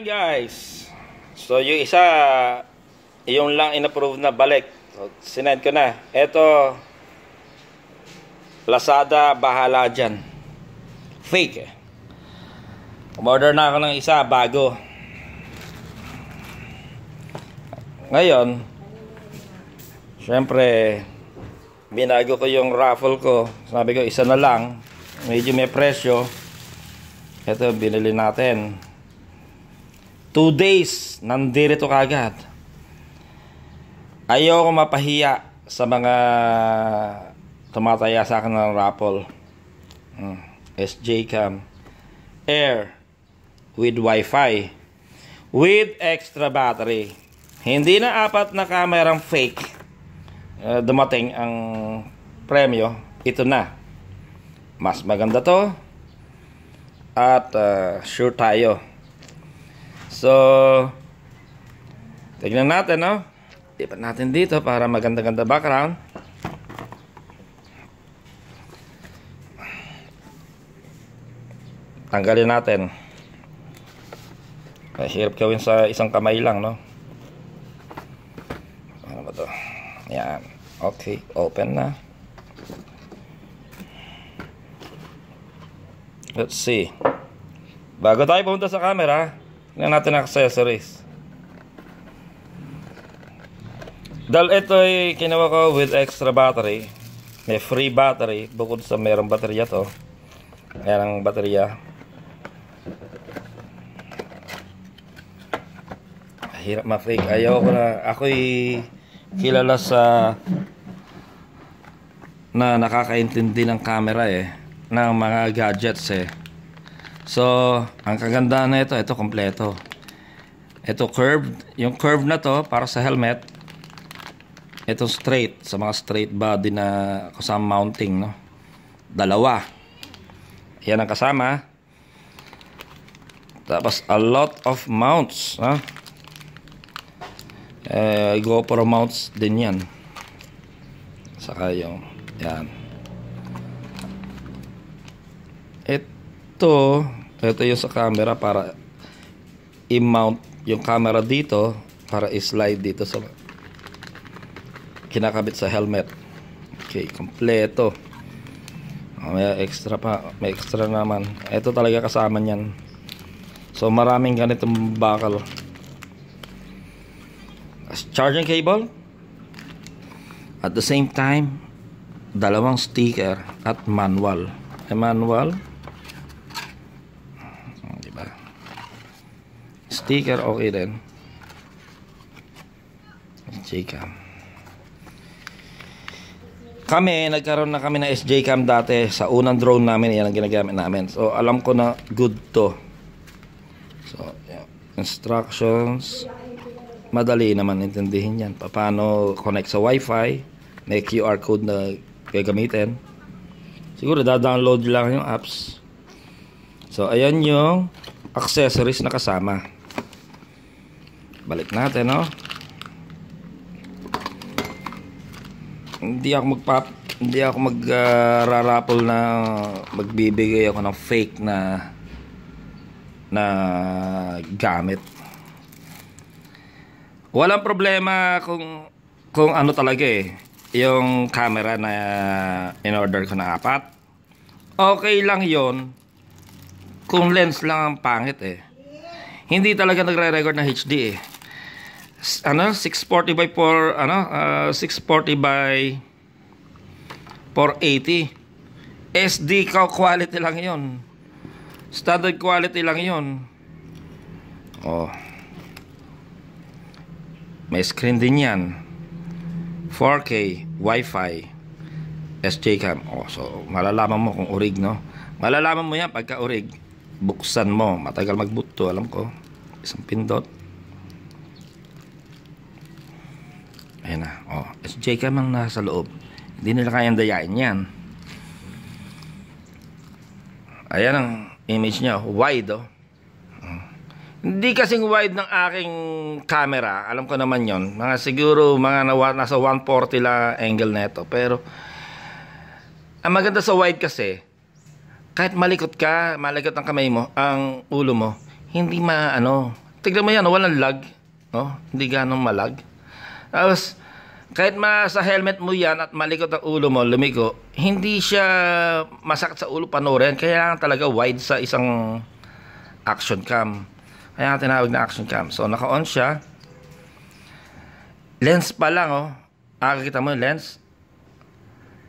morning guys. So yung isa, yung lang inapprove na balik. So, sinend ko na. Ito, Lazada, bahala dyan. Fake. Eh. Umorder na ako ng isa, bago. Ngayon, syempre, binago ko yung raffle ko. Sabi ko, isa na lang. Medyo may presyo. Ito, binili natin. Two days, nandirito kagad. ko mapahiya sa mga tumataya sa akin ng Rapol. Hmm. SJ Cam. Air with Wi-Fi with extra battery. Hindi na apat na kamerang fake. Uh, dumating ang premyo. Ito na. Mas maganda to. At uh, sure tayo So, tignan natin, no? Ipat natin dito para maganda-ganda background. Tanggalin natin. Kasi hirap gawin sa isang kamay lang, no? Ano ba to? Yan. Okay, open na. Let's see. Bago tayo pumunta sa camera, Tingnan natin ang accessories. Dahil ito ay kinawa ko with extra battery. May free battery. Bukod sa mayroong baterya to. Ayan ang baterya. Hirap ma-fake. Ayaw ko na. Ako'y kilala sa na nakakaintindi ng camera eh. Ng mga gadgets eh. So, ang kagandahan na ito, ito kompleto. Ito curved. Yung curved na to, para sa helmet. Ito straight, sa mga straight body na kasama mounting, no? Dalawa. Yan ang kasama. Tapos, a lot of mounts, ha? Eh, GoPro mounts din yan. Saka yung, yan. Ito, ito yung sa camera para i-mount yung camera dito para i-slide dito sa kinakabit sa helmet. Okay, kompleto. Ah, may extra pa, may extra naman. Ito talaga kasama niyan. So maraming ganitong bakal. As charging cable. At the same time, dalawang sticker at manual. Ay manual Sticker, okay din. SJ cam. Kami, nagkaroon na kami na SJ cam dati. Sa unang drone namin, yan ang ginagamit namin. So, alam ko na good to. So, yeah. instructions. Madali naman intindihin yan. Paano connect sa wifi. May QR code na gagamitin. Siguro, da-download lang yung apps. So, ayan yung accessories na kasama balik natin no hindi ako magpap hindi ako magrarapol uh, na magbibigay ako ng fake na na gamit walang problema kung kung ano talaga eh yung camera na in order ko na apat okay lang yon kung lens lang ang pangit eh hindi talaga nagre-record ng HD eh ano 640 by 4 ano uh, ah, 640 by 480 SD quality lang yon standard quality lang yon oh may screen din yan 4K Wi-Fi SD cam oh, so malalaman mo kung urig no malalaman mo yan pagka urig buksan mo matagal magbuto alam ko isang pindot Ayan na. O, oh. si Jacob ang nasa loob. Hindi nila kayang dayain yan. Ayan ang image niya. Wide, oh. Hindi kasing wide ng aking camera. Alam ko naman yon Mga siguro, mga nawa, nasa 140 la angle neto. Pero, ang maganda sa wide kasi, kahit malikot ka, malikot ang kamay mo, ang ulo mo, hindi ma, ano, tignan mo yan, walang lag. No? Hindi ganong malag. Tapos, kahit sa helmet mo yan at malikot ang ulo mo, lumiko, hindi siya masakit sa ulo panorin. Kaya talaga wide sa isang action cam. Kaya tinawag na action cam. So, naka-on siya. Lens pa lang, oh. Nakakita mo yung lens.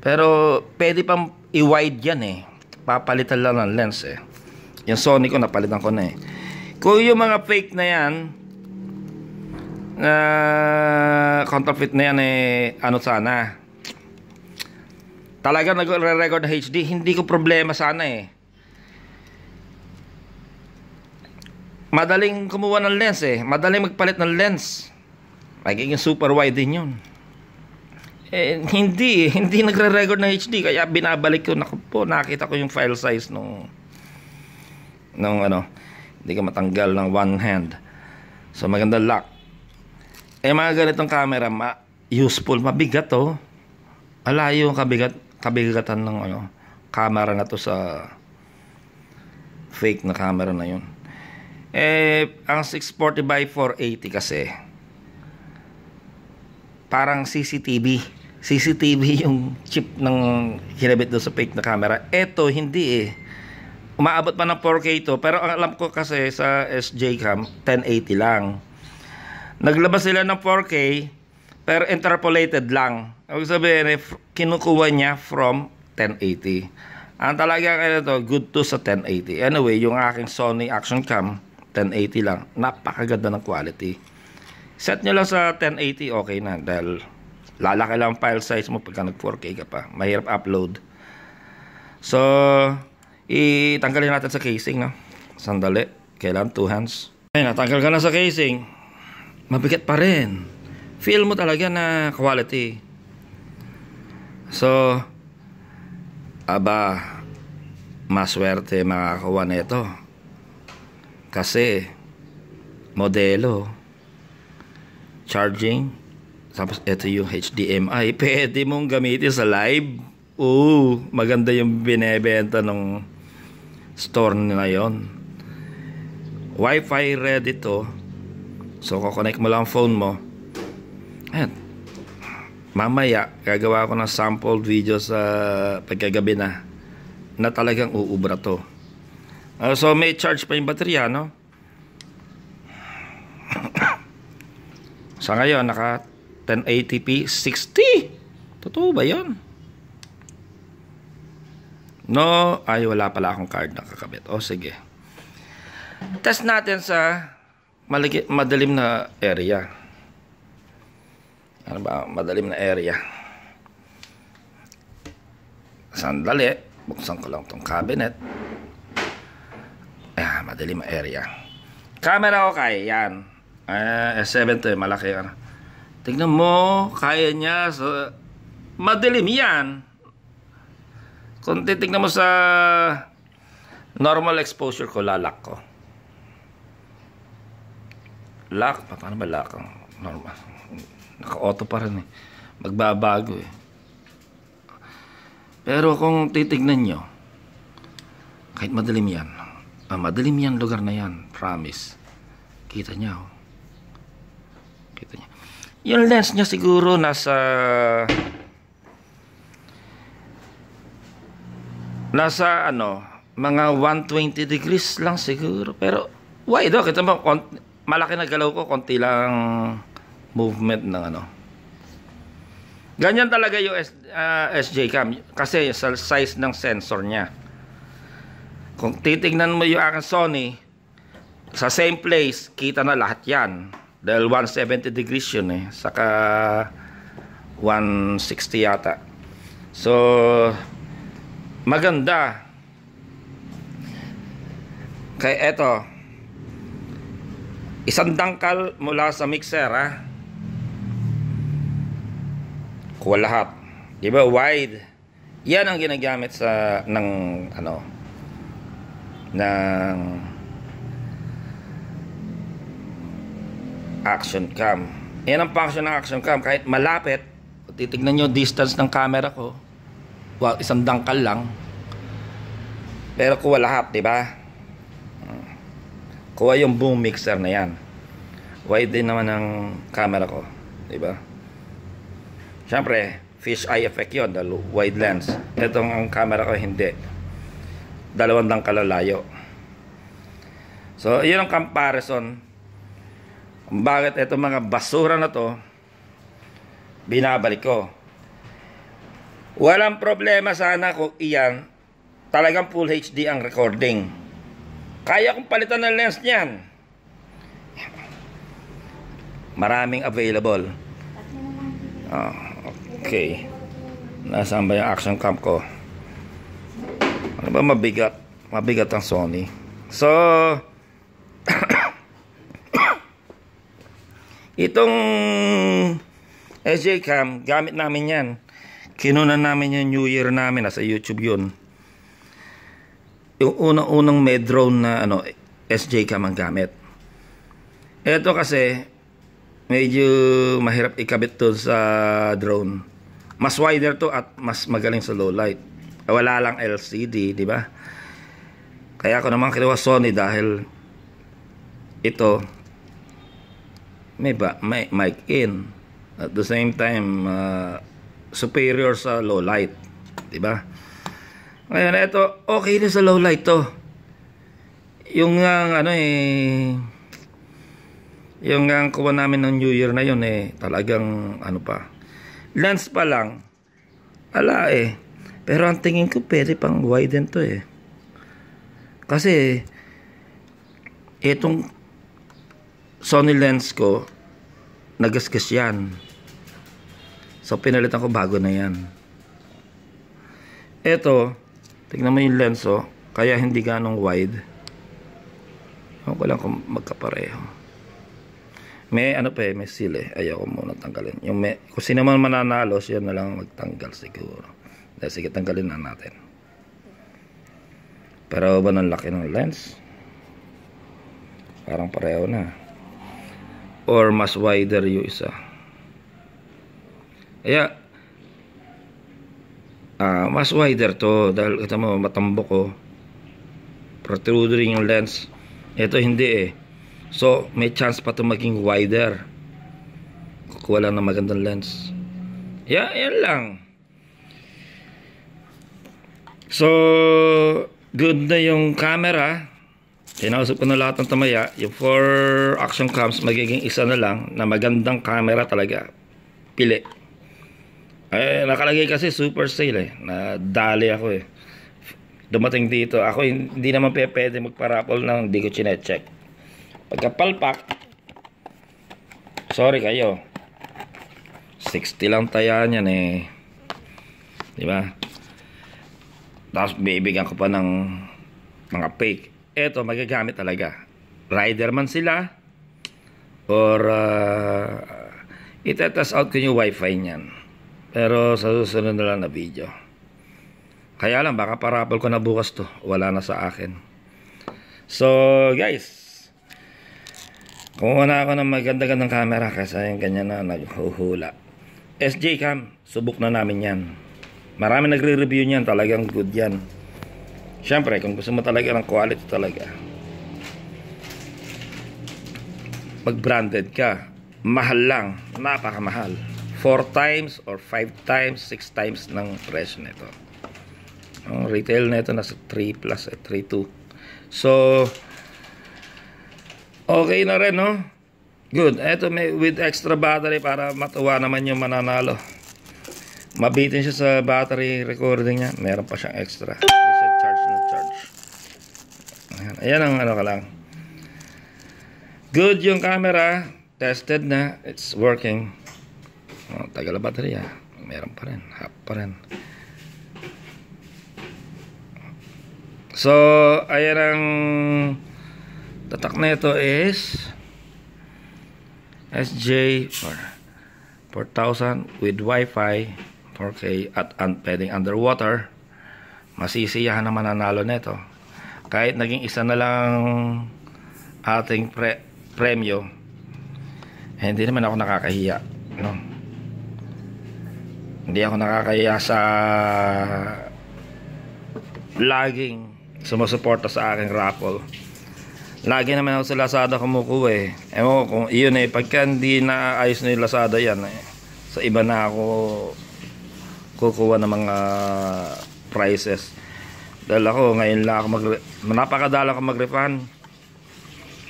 Pero, pwede pang i-wide yan, eh. Papalitan lang ng lens, eh. Yung Sony ko, napalitan ko na, eh. Kung yung mga fake na yan, uh, ah, counterfeit na yan eh ano sana talaga nagre-record HD hindi ko problema sana eh madaling kumuha ng lens eh madaling magpalit ng lens magiging super wide din yun eh, hindi eh. hindi nagre-record ng HD kaya binabalik ko nako po nakita ko yung file size nung nung ano hindi ka matanggal ng one hand so maganda lock eh mga ganitong camera, ma useful, mabigat to. Oh. Alayo yung kabigat, kabigatan ng ano, camera na to sa fake na camera na yun. Eh, ang 640 by 480 kasi, parang CCTV. CCTV yung chip ng kinabit doon sa fake na camera. Ito, hindi eh. Umaabot pa ng 4K to, pero ang alam ko kasi sa SJ cam, 1080 lang. Naglabas sila ng 4K pero interpolated lang. Ibig sabihin, eh, kinukuha niya from 1080. Ang talaga kaya to, good to sa 1080. Anyway, yung aking Sony Action Cam, 1080 lang. Napakaganda ng quality. Set nyo lang sa 1080, okay na. Dahil lalaki lang file size mo pagka nag 4K ka pa. Mahirap upload. So, itanggalin natin sa casing. No? Sandali. Kailan two hands. Ayun, natanggal ka na sa casing mabigat pa rin. Feel mo talaga na quality. So, aba, maswerte makakakuha na ito. Kasi, modelo, charging, tapos ito yung HDMI, pwede mong gamitin sa live. Oo, maganda yung binebenta ng store nila yon. Wi-Fi ready to So, kukonek mo lang phone mo. Ayan. Mamaya, gagawa ko ng sample video sa pagkagabi na na talagang uubra to. Uh, so, may charge pa yung baterya, no? sa ngayon, naka 1080p 60! Totoo ba yun? No, ay wala pala akong card nakakabit. O, sige. Test natin sa maliki, madalim na area. Ano ba? Madalim na area. Sandali. Buksan ko lang tong cabinet. Ayan, ah, madalim na area. Camera okay. Yan. Ah, eh, S7 to. Malaki. Ano. Tignan mo. Kaya niya. So, madilim yan. Kung titignan mo sa normal exposure ko, lalak ko lock, paano ba lock? Normal. Naka-auto pa rin eh. Magbabago eh. Pero kung titignan nyo, kahit madilim yan, ah, madilim yan lugar na yan, promise. Kita niya oh. Kita niya. Yung lens niya siguro nasa nasa ano, mga 120 degrees lang siguro. Pero why do? Kita mo, malaki na galaw ko, konti lang movement ng ano. Ganyan talaga yung S, uh, ah, SJ cam kasi sa size ng sensor niya. Kung titignan mo yung aking Sony, sa same place, kita na lahat yan. Dahil 170 degrees yun eh. Saka 160 yata. So, maganda. Kaya eto, Isang dangkal mula sa mixer ha. Kuha lahat. Di ba wide? Yan ang ginagamit sa ng ano ng action cam. Yan ang function ng action cam kahit malapit titignan nyo distance ng camera ko well, isang dangkal lang pero kuha lahat, di ba? kuha yung boom mixer na yan wide din naman ang camera ko di ba syempre fish eye effect yun dahil wide lens etong ang camera ko hindi dalawang lang kalalayo so yun ang comparison bakit etong mga basura na to binabalik ko walang problema sana kung iyan talagang full HD ang recording kaya kong palitan ng lens niyan. Maraming available. Oh, okay. Nasaan ba yung action cam ko? Ano ba mabigat? Mabigat ang Sony. So, itong SJ cam, gamit namin yan. Kinunan namin yung New Year namin. Nasa YouTube yun yung unang-unang med na ano, SJ cam ang gamit. Ito kasi, medyo mahirap ikabit to sa drone. Mas wider to at mas magaling sa low light. Wala lang LCD, di ba? Kaya ako naman kinuha Sony dahil ito may ba may mic in at the same time uh, superior sa low light, 'di ba? Ngayon, ito, okay din sa low light to. Yung ang ano eh, yung ang kuha namin ng New Year na yun eh, talagang ano pa. Lens pa lang, ala eh. Pero ang tingin ko pwede pang widen to eh. Kasi, itong Sony lens ko, nagasgas yan. So, pinalitan ko bago na yan. Ito, Tignan mo yung lens oh. Kaya hindi ganong wide. Huwag ko lang kung magkapareho. May ano pa eh, may seal eh. Ayaw ko muna tanggalin. Yung may, kung sino man mananalo, siya na lang magtanggal siguro. Dahil sige, tanggalin na natin. Pero ba ng laki ng lens? Parang pareho na. Or mas wider yung isa. Kaya, uh, mas wider to dahil ito mo matambok ko oh. protruding yung lens ito hindi eh so may chance pa to maging wider kukuha lang ng magandang lens yeah, yan lang so good na yung camera Kinausap ko na lahat ng tamaya, yung 4 action cams magiging isa na lang na magandang camera talaga. Pili. Eh, nakalagay kasi super sale eh. Nadali ako eh. Dumating dito. Ako hindi naman pwede magparapol ng hindi ko chinecheck. Pagkapalpak, sorry kayo. 60 lang tayaan yan eh. Di ba? Tapos bibigyan ko pa ng mga fake. Eto, magagamit talaga. Rider man sila or uh, itetest out ko yung wifi niyan. Pero sa susunod na lang na video. Kaya lang, baka parapol ko na bukas to. Wala na sa akin. So, guys. Kumuha na ako ng maganda ng camera kasi yung ganyan na naghuhula. SJ Cam, subok na namin yan. Marami nagre-review niyan. Talagang good yan. Siyempre, kung gusto mo talaga ng quality talaga. Pag branded ka, mahal lang. Napakamahal. 4 times or 5 times, 6 times ng presyo nito. Ang retail nito nasa 3 plus at eh, 3.2. So, okay na rin, no? Good. Ito may, with extra battery para matuwa naman yung mananalo. Mabitin siya sa battery recording niya. Meron pa siyang extra. May charge na charge. Ayan. Ayan ang ano ka lang. Good yung camera. Tested na. It's working. Oh, tagal na baterya. Meron pa rin. Half pa rin. So, ayan ang tatak na ito is SJ 4000 with Wi-Fi 4K at un pwedeng underwater. Masisiyahan na mananalo nito. Kahit naging isa na lang ating pre premyo, eh, hindi naman ako nakakahiya. No? Hindi ako nakakaya sa laging sumusuporta sa aking raffle. Lagi naman ako sa Lazada kumukuha eh. Ewan ko kung iyon eh. Pagka hindi naayos na yung Lazada yan eh. Sa iba na ako kukuha ng mga prices. Dahil ako ngayon lang ako mag napakadala ko mag-refund.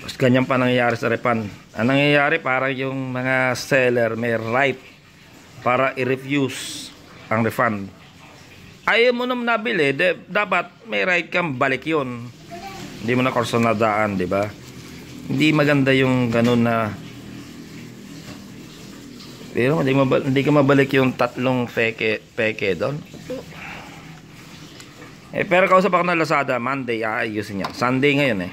Mas ganyan pa nangyayari sa refund. Ang nangyayari parang yung mga seller may right para i-refuse ang refund. Ayaw mo nung nabili, de, dapat may right kang balik yon. Hindi mo na kurso nadaan, di ba? Hindi maganda yung ganun na pero hindi, hindi ka mabalik yung tatlong peke, peke doon. Eh, pero kausap ako ng Lazada, Monday, aayusin niya. Sunday ngayon eh.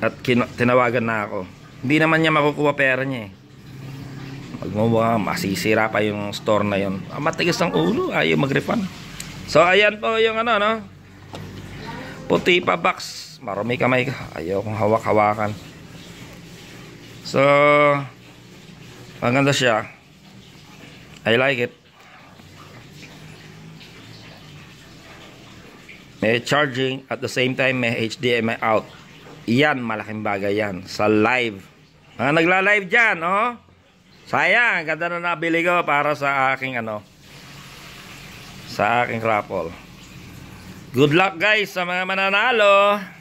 At tinawagan na ako. Hindi naman niya makukuha pera niya eh. Pag mawa, masisira pa yung store na yun. Ah, matigas ang ulo, ayaw mag-refund. So, ayan po yung ano, no? Puti pa box. Marami kamay ka. Ayaw kong hawak-hawakan. So, maganda siya. I like it. May charging at the same time may HDMI out. Yan, malaking bagay yan. Sa live. Mga ah, nagla-live dyan, oh. Sayang, ganda na nabili ko para sa aking ano. Sa aking raffle. Good luck guys sa mga mananalo.